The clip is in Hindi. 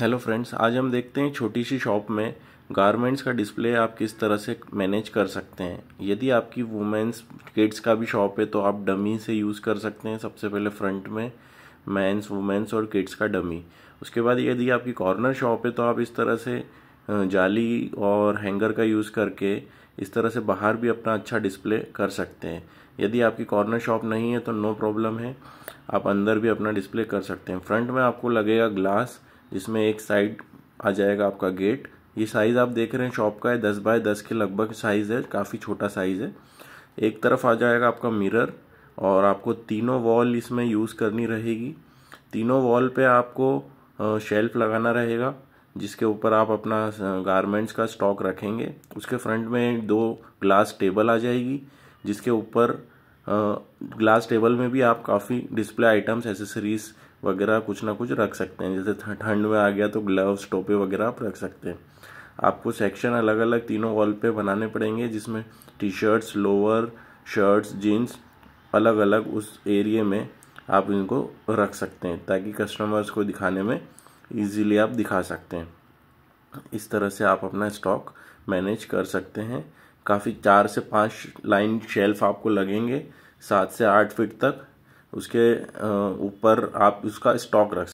हेलो फ्रेंड्स आज हम देखते हैं छोटी सी शॉप में गारमेंट्स का डिस्प्ले आप किस तरह से मैनेज कर सकते हैं यदि आपकी वुमेंस किड्स का भी शॉप है तो आप डमी से यूज़ कर सकते हैं सबसे पहले फ्रंट में मैंस वुमेंस और किड्स का डमी उसके बाद यदि आपकी कॉर्नर शॉप है तो आप इस तरह से जाली और हैंगर का यूज़ करके इस तरह से बाहर भी अपना अच्छा डिस्प्ले कर सकते हैं यदि आपकी कॉर्नर शॉप नहीं है तो नो प्रॉब्लम है आप अंदर भी अपना डिस्प्ले कर सकते हैं फ्रंट में आपको लगेगा ग्लास जिसमें एक साइड आ जाएगा आपका गेट ये साइज़ आप देख रहे हैं शॉप का है दस बाय दस के लगभग साइज़ है काफ़ी छोटा साइज़ है एक तरफ आ जाएगा आपका मिरर और आपको तीनों वॉल इसमें यूज़ करनी रहेगी तीनों वॉल पे आपको शेल्फ लगाना रहेगा जिसके ऊपर आप अपना गारमेंट्स का स्टॉक रखेंगे उसके फ्रंट में दो ग्लास टेबल आ जाएगी जिसके ऊपर ग्लास टेबल में भी आप काफ़ी डिस्प्ले आइटम्स एसेसरीज वगैरह कुछ ना कुछ रख सकते हैं जैसे ठंड में आ गया तो ग्लव्स टोपे वगैरह आप रख सकते हैं आपको सेक्शन अलग अलग तीनों वॉल पे बनाने पड़ेंगे जिसमें T shirts lower shirts jeans अलग अलग उस एरिए में आप इनको रख सकते हैं ताकि कस्टमर्स को दिखाने में ईजीली आप दिखा सकते हैं इस तरह से आप अपना स्टॉक मैनेज कर सकते हैं काफ़ी चार से पाँच लाइन शेल्फ आपको लगेंगे सात से आठ फीट तक उसके ऊपर आप उसका स्टॉक रख